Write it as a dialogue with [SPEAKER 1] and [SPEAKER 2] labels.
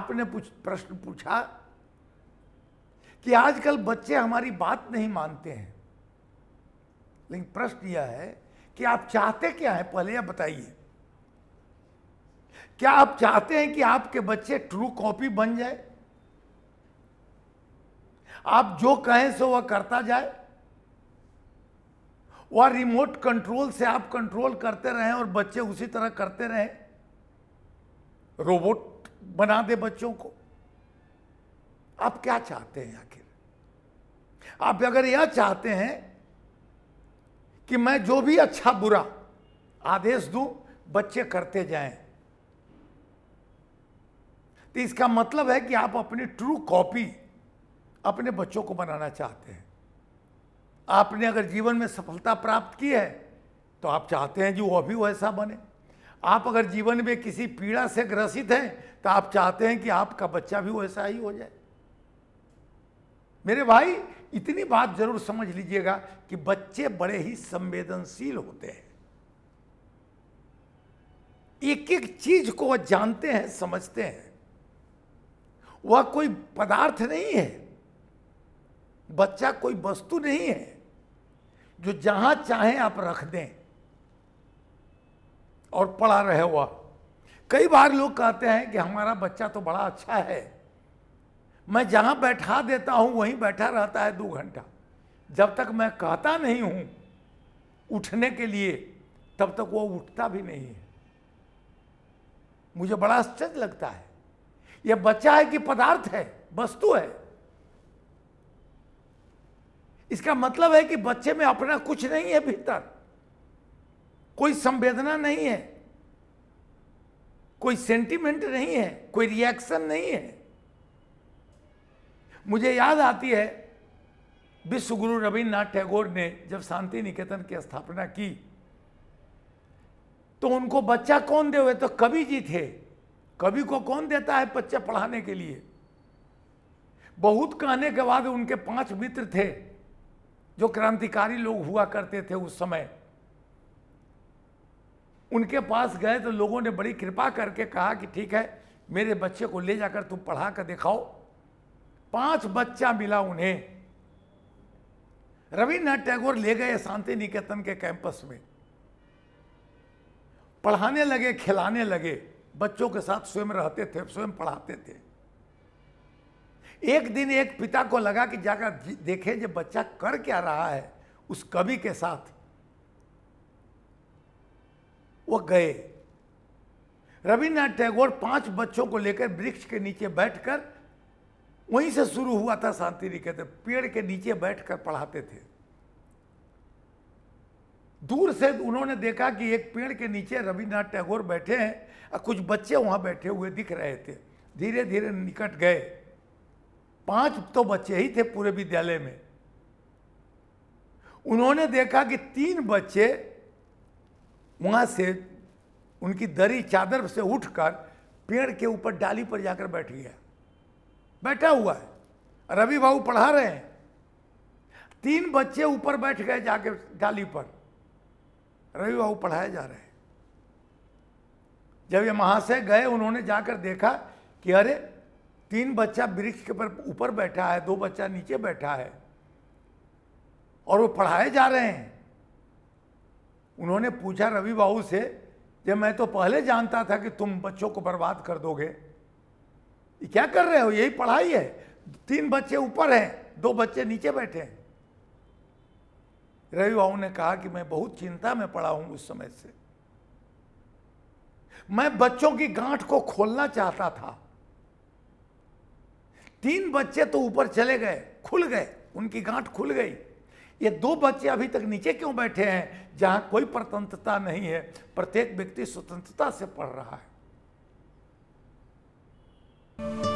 [SPEAKER 1] आपने प्रश्न पूछा कि आजकल बच्चे हमारी बात नहीं मानते हैं लेकिन प्रश्न यह है कि आप चाहते क्या है पहले यह बताइए क्या आप चाहते हैं कि आपके बच्चे ट्रू कॉपी बन जाए आप जो कहें सो वह करता जाए वह रिमोट कंट्रोल से आप कंट्रोल करते रहें और बच्चे उसी तरह करते रहें रोबोट बना दे बच्चों को आप क्या चाहते हैं आखिर आप अगर यह चाहते हैं कि मैं जो भी अच्छा बुरा आदेश दूं बच्चे करते जाएं तो इसका मतलब है कि आप अपनी ट्रू कॉपी अपने बच्चों को बनाना चाहते हैं आपने अगर जीवन में सफलता प्राप्त की है तो आप चाहते हैं कि वह अभी वैसा बने आप अगर जीवन में किसी पीड़ा से ग्रसित हैं तो आप चाहते हैं कि आपका बच्चा भी वैसा ही हो जाए मेरे भाई इतनी बात जरूर समझ लीजिएगा कि बच्चे बड़े ही संवेदनशील होते हैं एक एक चीज को वह जानते हैं समझते हैं वह कोई पदार्थ नहीं है बच्चा कोई वस्तु नहीं है जो जहां चाहे आप रख दें और पढ़ा रहे हुआ कई बार लोग कहते हैं कि हमारा बच्चा तो बड़ा अच्छा है मैं जहाँ बैठा देता हूँ वहीं बैठा रहता है दो घंटा जब तक मैं कहता नहीं हूँ उठने के लिए तब तक वो उठता भी नहीं है मुझे बड़ा आश्चर्य लगता है यह बच्चा है कि पदार्थ है वस्तु है इसका मतलब है कि बच्चे में अपना कुछ नहीं है भीतर कोई संवेदना नहीं है कोई सेंटीमेंट नहीं है कोई रिएक्शन नहीं है मुझे याद आती है विश्व गुरु रविन्द्रनाथ टैगोर ने जब शांति निकेतन की स्थापना की तो उनको बच्चा कौन दे हुए तो कवि जी थे कवि को कौन देता है बच्चा पढ़ाने के लिए बहुत कहने के बाद उनके पांच मित्र थे जो क्रांतिकारी लोग हुआ करते थे उस समय उनके पास गए तो लोगों ने बड़ी कृपा करके कहा कि ठीक है मेरे बच्चे को ले जाकर तुम पढ़ा कर दिखाओ पांच बच्चा मिला उन्हें रविन्द्रनाथ टैगोर ले गए शांति निकेतन के कैंपस में पढ़ाने लगे खिलाने लगे बच्चों के साथ स्वयं रहते थे स्वयं पढ़ाते थे एक दिन एक पिता को लगा कि जाकर देखें जब बच्चा कर क्या रहा है उस कवि के साथ वो गए रविन्द्रनाथ टैगोर पांच बच्चों को लेकर वृक्ष के नीचे बैठकर वहीं से शुरू हुआ था शांति निकेतन पेड़ के नीचे बैठकर पढ़ाते थे दूर से उन्होंने देखा कि एक पेड़ के नीचे रविन्द्रनाथ टैगोर बैठे हैं और कुछ बच्चे वहां बैठे हुए दिख रहे थे धीरे धीरे निकट गए पांच तो बच्चे ही थे पूरे विद्यालय में उन्होंने देखा कि तीन बच्चे वहाँ से उनकी दरी चादर से उठकर पेड़ के ऊपर डाली पर जाकर बैठ गया बैठा हुआ है रवि बाबू पढ़ा रहे हैं तीन बच्चे ऊपर बैठ गए जाके डाली पर रवि बाबू पढ़ाए जा रहे हैं जब ये महाशय गए उन्होंने जाकर देखा कि अरे तीन बच्चा वृक्ष के पर ऊपर बैठा है दो बच्चा नीचे बैठा है और वो पढ़ाए जा रहे हैं उन्होंने पूछा रवि बाबू से जब मैं तो पहले जानता था कि तुम बच्चों को बर्बाद कर दोगे क्या कर रहे हो यही पढ़ाई है तीन बच्चे ऊपर हैं दो बच्चे नीचे बैठे हैं रवि बाबू ने कहा कि मैं बहुत चिंता में पड़ा हूं उस समय से मैं बच्चों की गांठ को खोलना चाहता था तीन बच्चे तो ऊपर चले गए खुल गए उनकी गांठ खुल गई ये दो बच्चे अभी तक नीचे क्यों बैठे हैं जहां कोई प्रतंत्रता नहीं है प्रत्येक व्यक्ति स्वतंत्रता से पढ़ रहा है